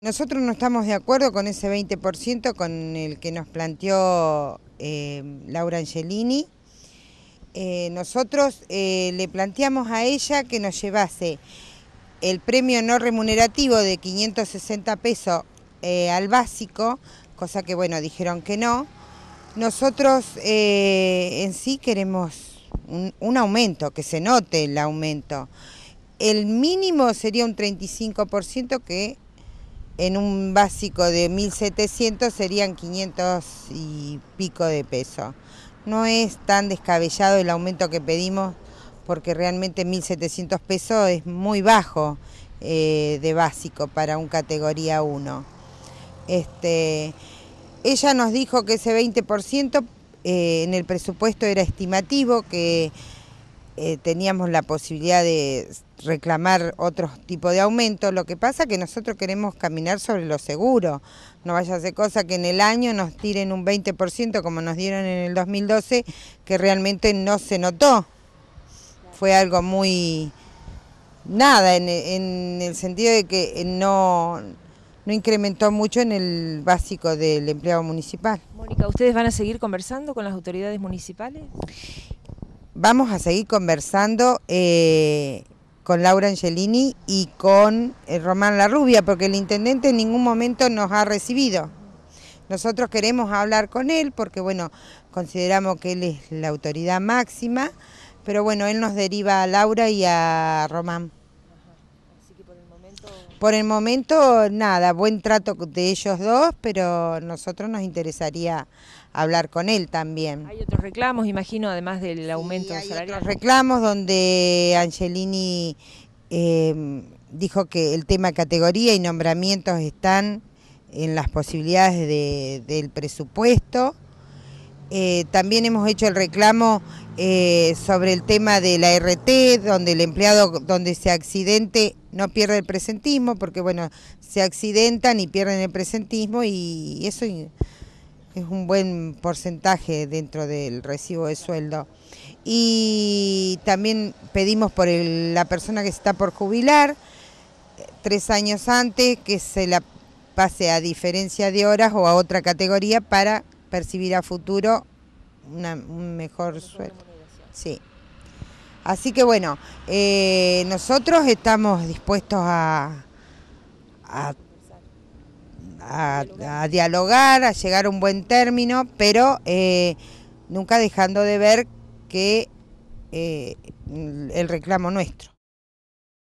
Nosotros no estamos de acuerdo con ese 20% con el que nos planteó eh, Laura Angelini. Eh, nosotros eh, le planteamos a ella que nos llevase el premio no remunerativo de 560 pesos al básico, cosa que bueno, dijeron que no. Nosotros en sí queremos un aumento, que se note el aumento. El mínimo sería un 35% que en un básico de 1.700 serían 500 y pico de peso. No es tan descabellado el aumento que pedimos porque realmente 1.700 pesos es muy bajo eh, de básico para un categoría 1. Este, ella nos dijo que ese 20% eh, en el presupuesto era estimativo, que eh, teníamos la posibilidad de reclamar otro tipo de aumento. Lo que pasa que nosotros queremos caminar sobre lo seguro. No vaya a ser cosa que en el año nos tiren un 20% como nos dieron en el 2012, que realmente no se notó. Fue algo muy... Nada, en, el sentido de que no, no incrementó mucho en el básico del empleado municipal. Mónica, ¿ustedes van a seguir conversando con las autoridades municipales? Vamos a seguir conversando eh, con Laura Angelini y con eh, Román rubia, porque el intendente en ningún momento nos ha recibido. Nosotros queremos hablar con él porque, bueno, consideramos que él es la autoridad máxima, pero bueno, él nos deriva a Laura y a Román. Por el momento, nada, buen trato de ellos dos, pero nosotros nos interesaría hablar con él también. Hay otros reclamos, imagino, además del aumento sí, hay reclamos donde Angelini em, dijo que el tema categoría y nombramientos están en las posibilidades del presupuesto. Eh, también hemos hecho el reclamo eh, sobre el tema de la RT, donde el empleado, donde se accidente no pierde el presentismo, porque bueno, se accidentan y pierden el presentismo y eso es un buen porcentaje dentro del recibo de sueldo. Y también pedimos por la persona que está por jubilar, tres años antes, que se la pase a diferencia de horas o a otra categoría para percibir a futuro un mejor sueldo. Sí. Así que bueno, eh, nosotros estamos dispuestos a, dialogar, a llegar a un buen término, pero eh, nunca dejando de ver que eh, el reclamo nuestro.